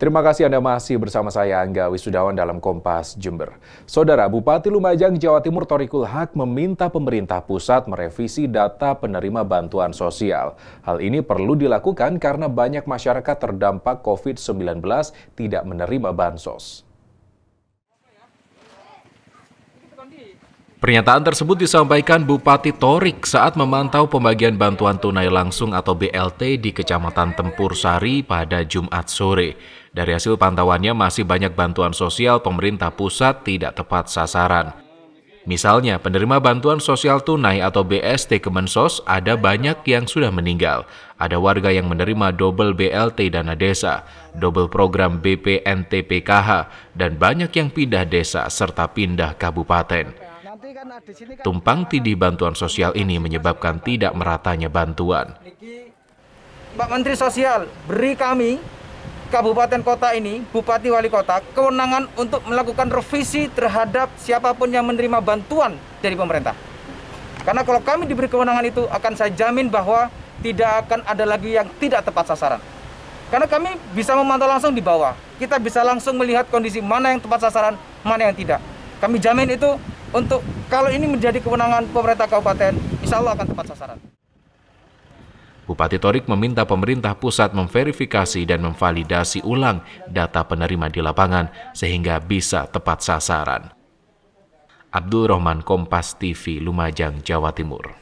Terima kasih Anda masih bersama saya Angga Wisudawan dalam Kompas Jember. Saudara Bupati Lumajang Jawa Timur Torikul Hak meminta pemerintah pusat merevisi data penerima bantuan sosial. Hal ini perlu dilakukan karena banyak masyarakat terdampak COVID-19 tidak menerima bansos. Pernyataan tersebut disampaikan Bupati Torik saat memantau pembagian bantuan tunai langsung atau BLT di Kecamatan Tempur Sari pada Jumat sore. Dari hasil pantauannya masih banyak bantuan sosial pemerintah pusat tidak tepat sasaran. Misalnya, penerima bantuan sosial tunai atau BST Kemensos ada banyak yang sudah meninggal. Ada warga yang menerima double BLT dana desa, double program BPNTPKH, dan banyak yang pindah desa serta pindah kabupaten. Tumpang tindih bantuan sosial ini menyebabkan tidak meratanya bantuan. Pak Menteri Sosial, beri kami kabupaten kota ini, bupati wali kota, kewenangan untuk melakukan revisi terhadap siapapun yang menerima bantuan dari pemerintah. Karena kalau kami diberi kewenangan itu, akan saya jamin bahwa tidak akan ada lagi yang tidak tepat sasaran. Karena kami bisa memantau langsung di bawah. Kita bisa langsung melihat kondisi mana yang tepat sasaran, mana yang tidak. Kami jamin itu untuk kalau ini menjadi kewenangan pemerintah kabupaten, insya Allah akan tepat sasaran. Bupati Torik meminta pemerintah pusat memverifikasi dan memvalidasi ulang data penerima di lapangan sehingga bisa tepat sasaran. Abdul Rahman Kompas TV Lumajang, Jawa Timur.